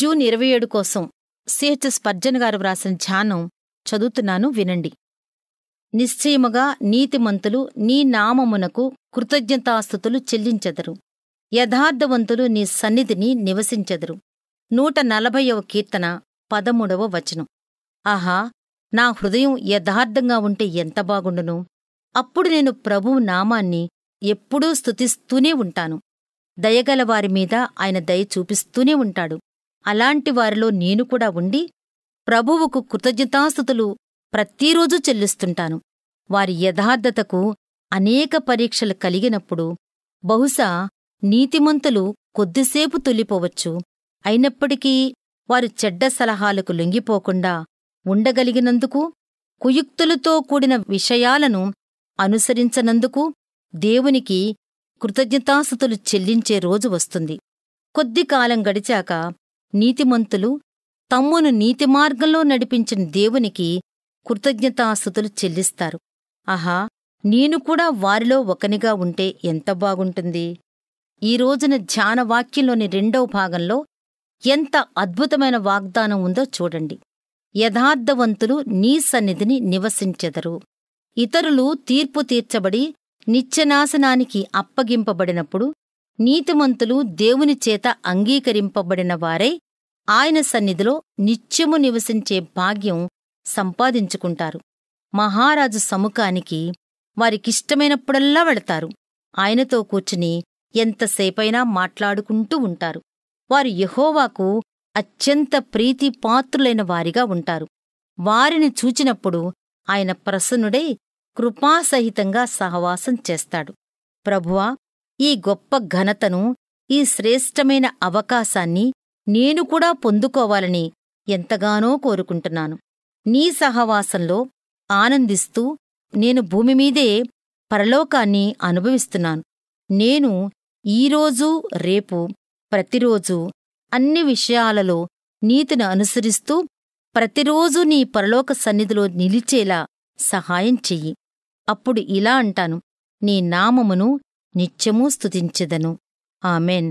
June ఇరవై ఏడు కోసం సిహెచ్ఎస్ పర్జన్ గారు వ్రాసిన ధ్యానం చదువుతున్నాను వినండి నిశ్చయముగా నీతిమంతులు నీ నామమునకు కృతజ్ఞతాస్థుతులు చెల్లించెదరు యథార్థవంతులు నీ సన్నిధిని నివసించెదరు నూట నలభైవ కీర్తన పదమూడవ వచనం ఆహా నా హృదయం యథార్థంగా ఉంటే ఎంత బాగుండును అప్పుడు నేను ప్రభువు నామాన్ని ఎప్పుడూ స్తుతిస్తూనే ఉంటాను దయగలవారి మీద ఆయన దయ చూపిస్తూనే ఉంటాడు అలాంటి వారిలో నేను కూడా ఉండి ప్రభువుకు కృతజ్ఞతాస్థుతులు ప్రతిరోజూ చెల్లిస్తుంటాను వారి యథార్థతకు అనేక పరీక్షలు కలిగినప్పుడు బహుశా నీతిమంతులు కొద్దిసేపు తొలిపోవచ్చు అయినప్పటికీ వారు చెడ్డ సలహాలకు లొంగిపోకుండా ఉండగలిగినందుకు కుయుక్తులతో కూడిన విషయాలను అనుసరించనందుకు దేవునికి కృతజ్ఞతాస్థుతులు చెల్లించే రోజు వస్తుంది కొద్ది కాలం గడిచాక నీతిమంతులు తమ్మును నీతి మార్గంలో నడిపించిన దేవునికి కృతజ్ఞతాస్థుతులు చెల్లిస్తారు ఆహా నేను కూడా వారిలో ఒకనిగా ఉంటే ఎంత బాగుంటుంది ఈ రోజున ధ్యానవాక్యంలోని రెండవ భాగంలో ఎంత అద్భుతమైన వాగ్దానం ఉందో చూడండి యథార్థవంతులు నీ సన్నిధిని నివసించెదరు ఇతరులు తీర్పు తీర్చబడి నిత్యనాశనానికి అప్పగింపబడినప్పుడు నీతిమంతులు దేవునిచేత అంగీకరింపబడిన వారై ఆయన సన్నిధిలో నిత్యము నివసించే భాగ్యం సంపాదించుకుంటారు మహారాజు సముఖానికి వారికిష్టమైనప్పుడల్లా వెళతారు ఆయనతో కూర్చుని ఎంతసేపైనా మాట్లాడుకుంటూ ఉంటారు వారు యహోవాకు అత్యంత ప్రీతిపాత్రులైన వారిగా ఉంటారు వారిని చూచినప్పుడు ఆయన ప్రసన్నుడై కృపాసహితంగా సహవాసం చేస్తాడు ప్రభువా ఈ గొప్ప ఘనతను ఈ శ్రేష్టమైన అవకాశాన్ని నేను కూడా పొందుకోవాలని ఎంతగానో కోరుకుంటున్నాను నీ సహవాసంలో ఆనందిస్తూ నేను భూమిమీదే పరలోకాన్ని అనుభవిస్తున్నాను నేను ఈరోజు రేపు ప్రతిరోజు అన్ని విషయాలలో నీతిని అనుసరిస్తూ ప్రతిరోజు నీ పరలోక సన్నిధిలో నిలిచేలా సహాయం చెయ్యి అప్పుడు ఇలా అంటాను నీ నామమును నిత్యమూ స్తుతించెదను ఆమెన్